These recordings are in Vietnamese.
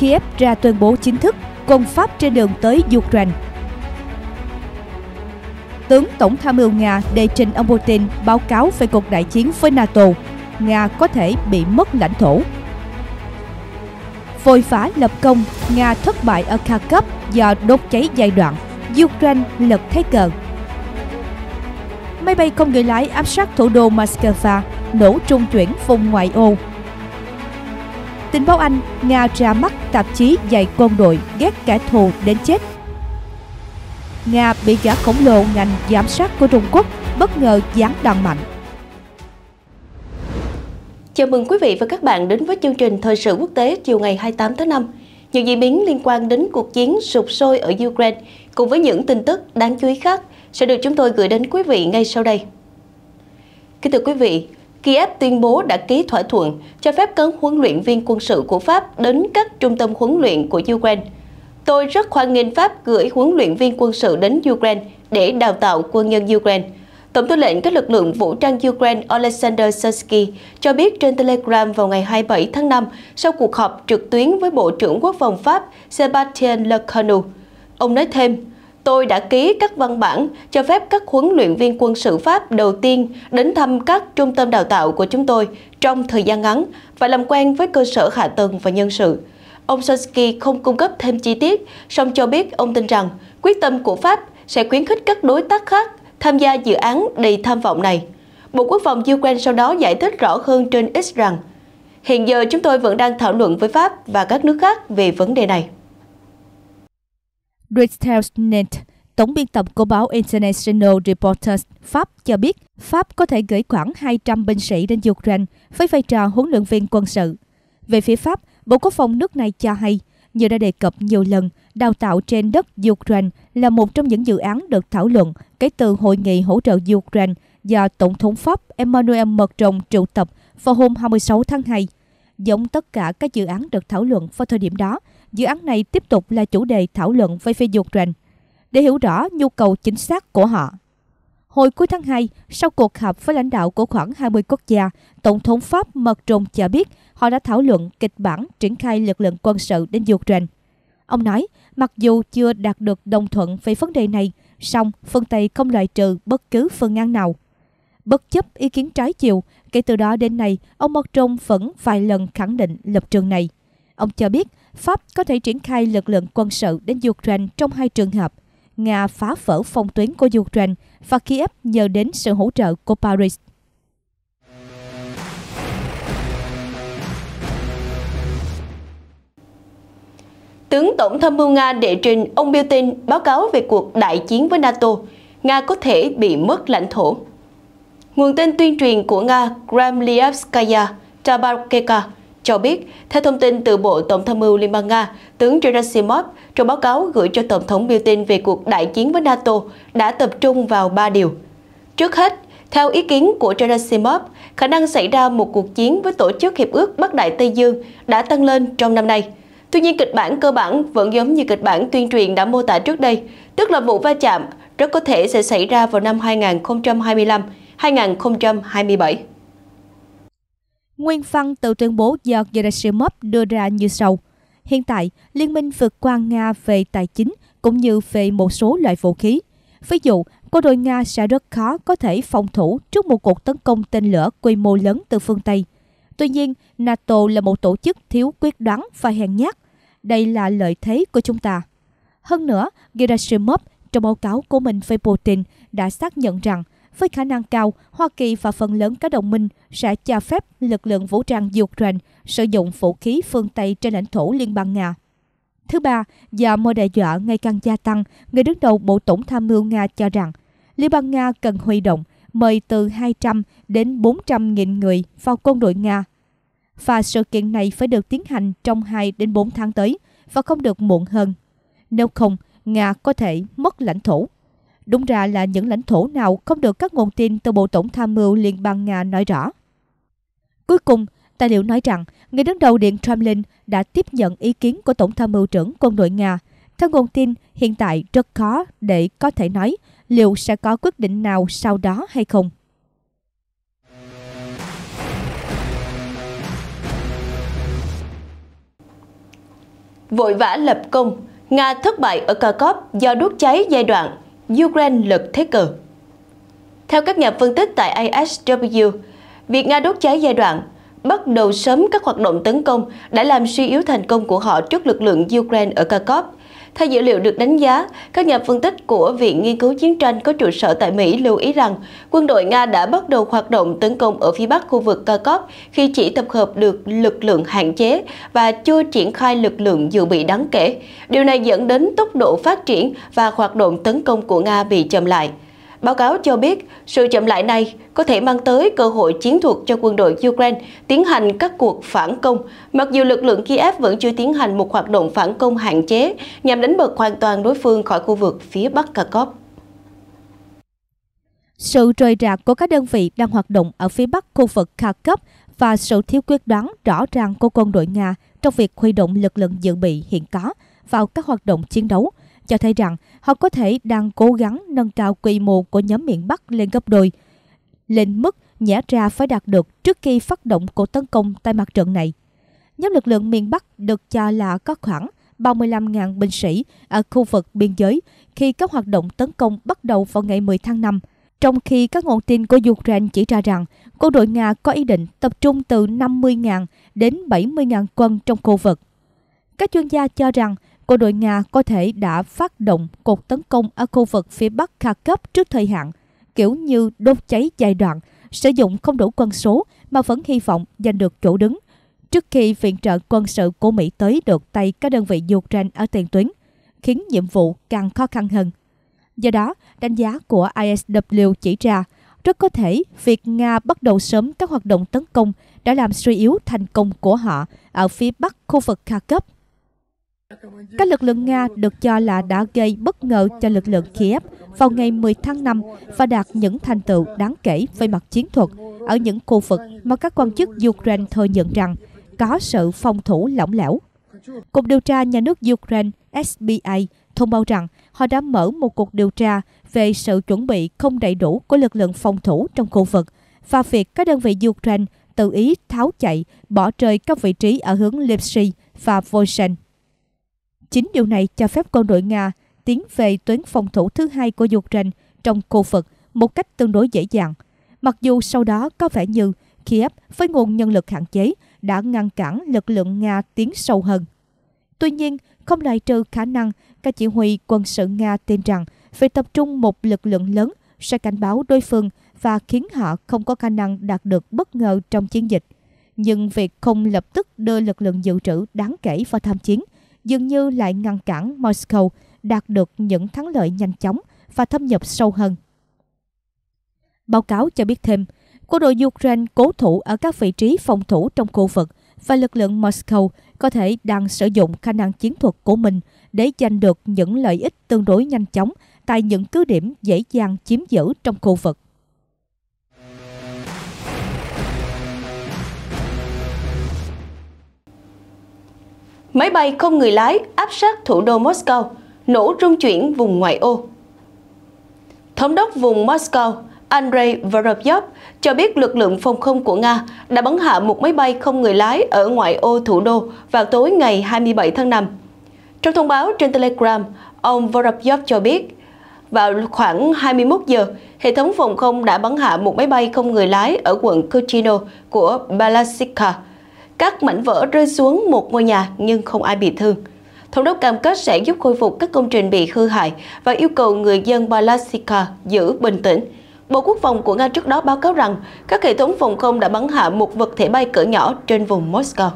Kiev ra tuyên bố chính thức quân Pháp trên đường tới Ukraine. Tướng Tổng tham mưu Nga đề trình ông Putin báo cáo về cuộc đại chiến với NATO, Nga có thể bị mất lãnh thổ. Vội phá lập công, Nga thất bại ở Kharkov do đốt cháy giai đoạn, Ukraine lật thế cờ. Máy bay không người lái áp sát thủ đô Moscow, nổ trung chuyển vùng ngoại ô, Tình báo Anh, Nga ra mắt tạp chí dạy quân đội ghét kẻ thù đến chết. Nga bị gã khổng lồ ngành giám sát của Trung Quốc bất ngờ giáng đòn mạnh. Chào mừng quý vị và các bạn đến với chương trình Thời sự quốc tế chiều ngày 28 tháng 5. Nhiều diễn biến liên quan đến cuộc chiến sụp sôi ở Ukraine cùng với những tin tức đáng chú ý khác sẽ được chúng tôi gửi đến quý vị ngay sau đây. Kính thưa quý vị, Kiev tuyên bố đã ký thỏa thuận cho phép cấn huấn luyện viên quân sự của Pháp đến các trung tâm huấn luyện của Ukraine. Tôi rất hoan nghênh Pháp gửi huấn luyện viên quân sự đến Ukraine để đào tạo quân nhân Ukraine. Tổng tư lệnh các lực lượng vũ trang Ukraine Oleksandr Sensky cho biết trên Telegram vào ngày 27 tháng 5 sau cuộc họp trực tuyến với Bộ trưởng Quốc phòng Pháp Sébastien Lecornu. Ông nói thêm, tôi đã ký các văn bản cho phép các huấn luyện viên quân sự Pháp đầu tiên đến thăm các trung tâm đào tạo của chúng tôi trong thời gian ngắn và làm quen với cơ sở hạ tầng và nhân sự. Ông Sonsky không cung cấp thêm chi tiết, song cho biết ông tin rằng quyết tâm của Pháp sẽ khuyến khích các đối tác khác tham gia dự án đầy tham vọng này. Bộ Quốc phòng Ukraine sau đó giải thích rõ hơn trên X rằng Hiện giờ chúng tôi vẫn đang thảo luận với Pháp và các nước khác về vấn đề này. Ritelsnet, tổng biên tập của báo International Reporters Pháp cho biết Pháp có thể gửi khoảng 200 binh sĩ đến Ukraine với vai trò huấn luyện viên quân sự. Về phía Pháp, Bộ Quốc phòng nước này cho hay, như đã đề cập nhiều lần, đào tạo trên đất Ukraine là một trong những dự án được thảo luận kể từ hội nghị hỗ trợ Ukraine do Tổng thống Pháp Emmanuel Macron triệu tập vào hôm 26 tháng 2. Giống tất cả các dự án được thảo luận vào thời điểm đó, dự án này tiếp tục là chủ đề thảo luận về phê duyệt trình để hiểu rõ nhu cầu chính xác của họ. Hồi cuối tháng 2, sau cuộc họp với lãnh đạo của khoảng 20 quốc gia, Tổng thống Pháp Mật Trùng cho biết họ đã thảo luận kịch bản triển khai lực lượng quân sự đến Ukraine. Ông nói, mặc dù chưa đạt được đồng thuận về vấn đề này, song phương Tây không loại trừ bất cứ phương án nào. Bất chấp ý kiến trái chiều, kể từ đó đến nay, ông Mật Trùng vẫn vài lần khẳng định lập trường này. Ông cho biết Pháp có thể triển khai lực lượng quân sự đến Ukraine trong hai trường hợp. Nga phá vỡ phòng tuyến của Ukraine và Kiev nhờ đến sự hỗ trợ của Paris. Tướng Tổng tham mưu Nga đệ trình ông Putin báo cáo về cuộc đại chiến với NATO. Nga có thể bị mất lãnh thổ. Nguồn tin tuyên truyền của Nga Kremliavskaya Tabarkeka cho biết, theo thông tin từ Bộ Tổng tham mưu Liên bang Nga, tướng Gerasimov trong báo cáo gửi cho Tổng thống Putin về cuộc đại chiến với NATO đã tập trung vào ba điều. Trước hết, theo ý kiến của Gerasimov, khả năng xảy ra một cuộc chiến với Tổ chức Hiệp ước Bắc Đại Tây Dương đã tăng lên trong năm nay. Tuy nhiên, kịch bản cơ bản vẫn giống như kịch bản tuyên truyền đã mô tả trước đây, tức là vụ va chạm rất có thể sẽ xảy ra vào năm 2025, 2027. Nguyên văn từ tuyên bố do Gerasimov đưa ra như sau. Hiện tại, Liên minh vượt qua Nga về tài chính cũng như về một số loại vũ khí. Ví dụ, quân đội Nga sẽ rất khó có thể phòng thủ trước một cuộc tấn công tên lửa quy mô lớn từ phương Tây. Tuy nhiên, NATO là một tổ chức thiếu quyết đoán và hèn nhát. Đây là lợi thế của chúng ta. Hơn nữa, Gerasimov trong báo cáo của mình với Putin đã xác nhận rằng với khả năng cao, Hoa Kỳ và phần lớn các đồng minh sẽ cho phép lực lượng vũ trang Ukraine sử dụng vũ khí phương Tây trên lãnh thổ Liên bang Nga. Thứ ba, do mối đe dọa ngày càng gia tăng, người đứng đầu Bộ Tổng tham mưu Nga cho rằng Liên bang Nga cần huy động mời từ 200 đến 400 nghìn người vào quân đội Nga. Và sự kiện này phải được tiến hành trong 2 đến 4 tháng tới và không được muộn hơn. Nếu không, Nga có thể mất lãnh thổ. Đúng ra là những lãnh thổ nào không được các nguồn tin từ Bộ Tổng Tham mưu Liên bang Nga nói rõ. Cuối cùng, tài liệu nói rằng người đứng đầu Điện Kremlin đã tiếp nhận ý kiến của Tổng Tham mưu trưởng quân đội Nga. Theo nguồn tin, hiện tại rất khó để có thể nói liệu sẽ có quyết định nào sau đó hay không. Vội vã lập công, Nga thất bại ở Kharkov do đốt cháy giai đoạn Ukraine lật thế cờ. Theo các nhà phân tích tại ASW, việc Nga đốt cháy giai đoạn bắt đầu sớm các hoạt động tấn công đã làm suy yếu thành công của họ trước lực lượng Ukraine ở Kharkov theo dữ liệu được đánh giá, các nhà phân tích của Viện Nghiên cứu Chiến tranh có trụ sở tại Mỹ lưu ý rằng quân đội Nga đã bắt đầu hoạt động tấn công ở phía bắc khu vực Kharkov khi chỉ tập hợp được lực lượng hạn chế và chưa triển khai lực lượng dự bị đáng kể. Điều này dẫn đến tốc độ phát triển và hoạt động tấn công của Nga bị chậm lại. Báo cáo cho biết, sự chậm lại này có thể mang tới cơ hội chiến thuật cho quân đội Ukraine tiến hành các cuộc phản công, mặc dù lực lượng Kiev vẫn chưa tiến hành một hoạt động phản công hạn chế nhằm đánh bật hoàn toàn đối phương khỏi khu vực phía Bắc Kharkov. Sự rời rạc của các đơn vị đang hoạt động ở phía bắc khu vực Kharkov và sự thiếu quyết đoán rõ ràng của quân đội Nga trong việc huy động lực lượng dự bị hiện có vào các hoạt động chiến đấu – cho thấy rằng họ có thể đang cố gắng nâng cao quy mô của nhóm miền Bắc lên gấp đôi, lên mức nhẽ ra phải đạt được trước khi phát động cuộc tấn công tại mặt trận này. Nhóm lực lượng miền Bắc được cho là có khoảng 35.000 binh sĩ ở khu vực biên giới khi các hoạt động tấn công bắt đầu vào ngày 10 tháng 5, trong khi các nguồn tin của Ukraine chỉ ra rằng quân đội Nga có ý định tập trung từ 50.000 đến 70.000 quân trong khu vực. Các chuyên gia cho rằng Bộ đội Nga có thể đã phát động cuộc tấn công ở khu vực phía bắc Kharkiv trước thời hạn, kiểu như đốt cháy giai đoạn, sử dụng không đủ quân số mà vẫn hy vọng giành được chỗ đứng trước khi viện trợ quân sự của Mỹ tới được tay các đơn vị Ukraine ở tiền tuyến, khiến nhiệm vụ càng khó khăn hơn. Do đó, đánh giá của ISW chỉ ra, rất có thể việc Nga bắt đầu sớm các hoạt động tấn công đã làm suy yếu thành công của họ ở phía bắc khu vực Kharkiv các lực lượng Nga được cho là đã gây bất ngờ cho lực lượng Kiev vào ngày 10 tháng 5 và đạt những thành tựu đáng kể về mặt chiến thuật ở những khu vực mà các quan chức Ukraine thừa nhận rằng có sự phòng thủ lỏng lẻo. Cục điều tra nhà nước Ukraine SBA thông báo rằng họ đã mở một cuộc điều tra về sự chuẩn bị không đầy đủ của lực lượng phòng thủ trong khu vực và việc các đơn vị Ukraine tự ý tháo chạy, bỏ rơi các vị trí ở hướng Lipsy và Voisin. Chính điều này cho phép quân đội Nga tiến về tuyến phòng thủ thứ hai của Ukraine trong khu vực một cách tương đối dễ dàng. Mặc dù sau đó có vẻ như Kiev với nguồn nhân lực hạn chế đã ngăn cản lực lượng Nga tiến sâu hơn. Tuy nhiên, không loại trừ khả năng các chỉ huy quân sự Nga tin rằng việc tập trung một lực lượng lớn sẽ cảnh báo đối phương và khiến họ không có khả năng đạt được bất ngờ trong chiến dịch. Nhưng việc không lập tức đưa lực lượng dự trữ đáng kể vào tham chiến – dường như lại ngăn cản Moscow đạt được những thắng lợi nhanh chóng và thâm nhập sâu hơn. Báo cáo cho biết thêm, quân đội Ukraine cố thủ ở các vị trí phòng thủ trong khu vực và lực lượng Moscow có thể đang sử dụng khả năng chiến thuật của mình để giành được những lợi ích tương đối nhanh chóng tại những cứ điểm dễ dàng chiếm giữ trong khu vực. Máy bay không người lái áp sát thủ đô Moscow, nổ trung chuyển vùng ngoại ô. Thống đốc vùng Moscow Andrei Vorobyov cho biết lực lượng phòng không của Nga đã bắn hạ một máy bay không người lái ở ngoại ô thủ đô vào tối ngày 27 tháng 5. Trong thông báo trên Telegram, ông Vorobyov cho biết, vào khoảng 21 giờ, hệ thống phòng không đã bắn hạ một máy bay không người lái ở quận Kuchino của Balashikha, các mảnh vỡ rơi xuống một ngôi nhà nhưng không ai bị thương. Thống đốc cam kết sẽ giúp khôi phục các công trình bị hư hại và yêu cầu người dân Balashika giữ bình tĩnh. Bộ Quốc phòng của Nga trước đó báo cáo rằng các hệ thống phòng không đã bắn hạ một vật thể bay cỡ nhỏ trên vùng Moscow.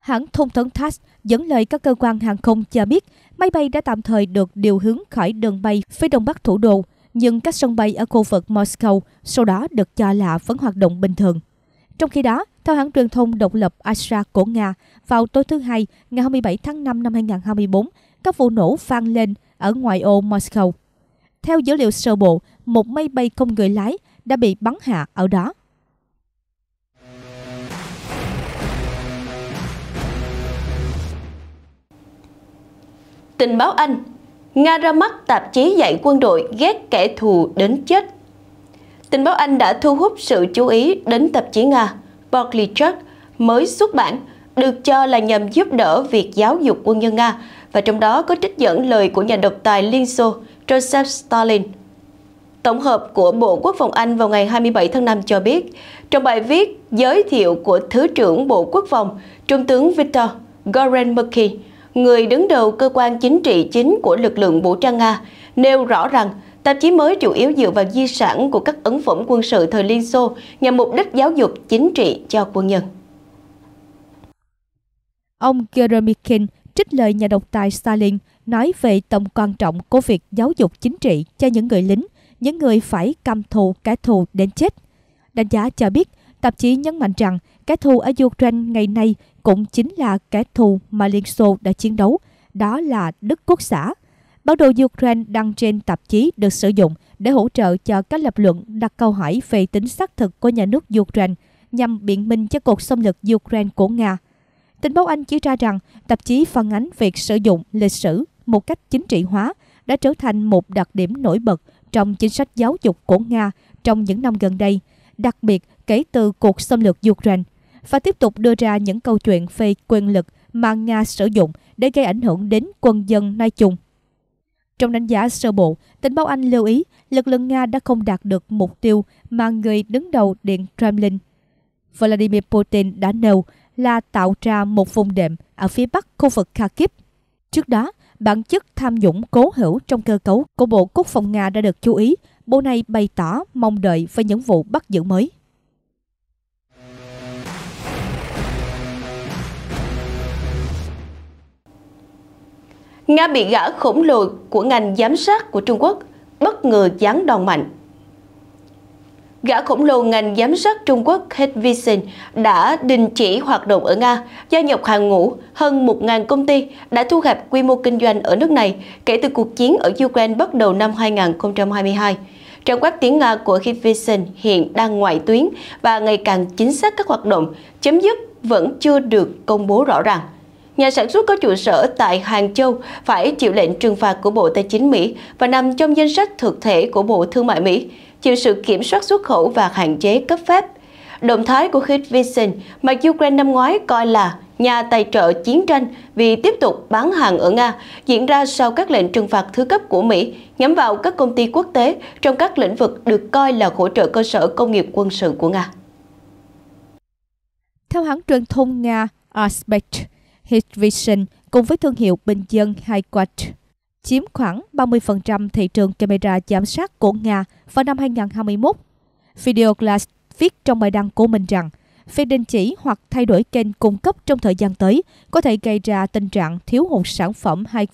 Hãng thông tấn TASS dẫn lời các cơ quan hàng không cho biết máy bay đã tạm thời được điều hướng khỏi đường bay phía đông bắc thủ đô, nhưng các sân bay ở khu vực Moscow sau đó được cho là vẫn hoạt động bình thường. Trong khi đó, theo hãng truyền thông độc lập Asra của Nga, vào tối thứ Hai, ngày 27 tháng 5 năm 2024, các vụ nổ vang lên ở ngoài ô Moscow. Theo dữ liệu sơ bộ, một máy bay không người lái đã bị bắn hạ ở đó. Tình báo Anh Nga ra mắt tạp chí dạy quân đội ghét kẻ thù đến chết tình báo Anh đã thu hút sự chú ý đến tạp chí Nga Berkeley Check mới xuất bản, được cho là nhằm giúp đỡ việc giáo dục quân nhân Nga và trong đó có trích dẫn lời của nhà độc tài Liên Xô Joseph Stalin. Tổng hợp của Bộ Quốc phòng Anh vào ngày 27 tháng 5 cho biết, trong bài viết giới thiệu của Thứ trưởng Bộ Quốc phòng, Trung tướng Victor Goran Murky, người đứng đầu cơ quan chính trị chính của lực lượng vũ trang Nga, nêu rõ rằng Tạp chí mới chủ yếu dựa vào di sản của các ấn phẩm quân sự thời Liên Xô nhằm mục đích giáo dục chính trị cho quân nhân. Ông Geremikin trích lời nhà độc tài Stalin nói về tầm quan trọng của việc giáo dục chính trị cho những người lính, những người phải căm thù kẻ thù đến chết. Đánh giá cho biết, tạp chí nhấn mạnh rằng kẻ thù ở Ukraine ngày nay cũng chính là kẻ thù mà Liên Xô đã chiến đấu, đó là Đức Quốc xã. Bản đồ Ukraine đăng trên tạp chí được sử dụng để hỗ trợ cho các lập luận đặt câu hỏi về tính xác thực của nhà nước Ukraine nhằm biện minh cho cuộc xâm lược Ukraine của Nga. Tình báo Anh chỉ ra rằng tạp chí phản ánh việc sử dụng lịch sử một cách chính trị hóa đã trở thành một đặc điểm nổi bật trong chính sách giáo dục của Nga trong những năm gần đây, đặc biệt kể từ cuộc xâm lược Ukraine, và tiếp tục đưa ra những câu chuyện về quyền lực mà Nga sử dụng để gây ảnh hưởng đến quân dân nói chung. Trong đánh giá sơ bộ, tình báo Anh lưu ý lực lượng Nga đã không đạt được mục tiêu mà người đứng đầu Điện Kremlin Vladimir Putin đã nêu là tạo ra một vùng đệm ở phía bắc khu vực Kharkiv. Trước đó, bản chất tham nhũng cố hữu trong cơ cấu của Bộ Quốc phòng Nga đã được chú ý. Bộ này bày tỏ mong đợi với những vụ bắt giữ mới. Nga bị gã khổng lồ của ngành giám sát của Trung Quốc bất ngờ giáng đòn mạnh. Gã khổng lồ ngành giám sát Trung Quốc Hikvision đã đình chỉ hoạt động ở Nga, gia nhập hàng ngũ hơn 1.000 công ty đã thu hẹp quy mô kinh doanh ở nước này kể từ cuộc chiến ở Ukraine bắt đầu năm 2022. Trang web tiếng Nga của Hikvision hiện đang ngoại tuyến và ngày càng chính xác các hoạt động chấm dứt vẫn chưa được công bố rõ ràng. Nhà sản xuất có trụ sở tại Hàng Châu phải chịu lệnh trừng phạt của Bộ Tài chính Mỹ và nằm trong danh sách thực thể của Bộ Thương mại Mỹ, chịu sự kiểm soát xuất khẩu và hạn chế cấp phép. Động thái của Keith Wilson mà Ukraine năm ngoái coi là nhà tài trợ chiến tranh vì tiếp tục bán hàng ở Nga diễn ra sau các lệnh trừng phạt thứ cấp của Mỹ nhắm vào các công ty quốc tế trong các lĩnh vực được coi là hỗ trợ cơ sở công nghiệp quân sự của Nga. Theo hãng truyền thông Nga Aspect, Hikvision cùng với thương hiệu bình dân Hiquat chiếm khoảng 30% thị trường camera giám sát của Nga vào năm 2021. Video Glass viết trong bài đăng của mình rằng việc đình chỉ hoặc thay đổi kênh cung cấp trong thời gian tới có thể gây ra tình trạng thiếu hụt sản phẩm high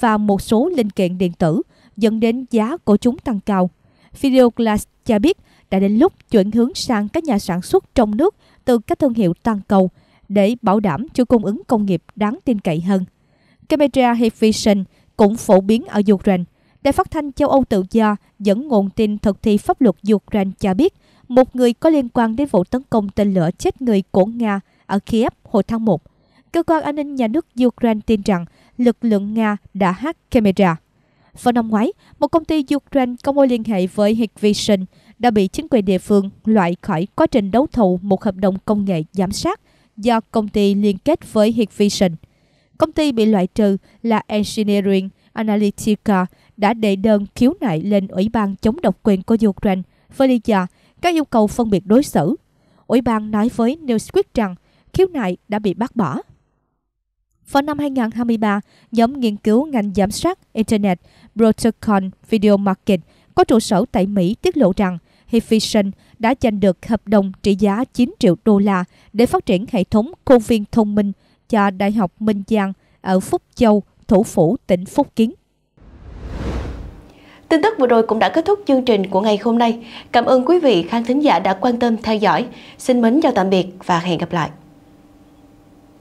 và một số linh kiện điện tử, dẫn đến giá của chúng tăng cao. Video Glass cho biết đã đến lúc chuyển hướng sang các nhà sản xuất trong nước từ các thương hiệu toàn cầu để bảo đảm chuỗi cung ứng công nghiệp đáng tin cậy hơn. Camera Hifison cũng phổ biến ở Ukraine. Đài phát thanh châu Âu tự do dẫn nguồn tin thực thi pháp luật Ukraine cho biết một người có liên quan đến vụ tấn công tên lửa chết người của Nga ở Kiev hồi tháng 1. Cơ quan an ninh nhà nước Ukraine tin rằng lực lượng Nga đã hack camera. Vào năm ngoái, một công ty Ukraine có mối liên hệ với Hikvision đã bị chính quyền địa phương loại khỏi quá trình đấu thầu một hợp đồng công nghệ giám sát do công ty liên kết với Hikvision. Công ty bị loại trừ là Engineering Analytica đã đệ đơn khiếu nại lên Ủy ban chống độc quyền của Ukraine với lý do các yêu cầu phân biệt đối xử. Ủy ban nói với Newsweek rằng khiếu nại đã bị bác bỏ. Vào năm 2023, nhóm nghiên cứu ngành giám sát Internet Protocol Video Market có trụ sở tại Mỹ tiết lộ rằng – Heffison đã giành được hợp đồng trị giá 9 triệu đô la để phát triển hệ thống công viên thông minh cho Đại học Minh Giang ở Phúc Châu, thủ phủ tỉnh Phúc Kiến. Tin tức vừa rồi cũng đã kết thúc chương trình của ngày hôm nay. Cảm ơn quý vị khán thính giả đã quan tâm theo dõi. Xin mến chào tạm biệt và hẹn gặp lại.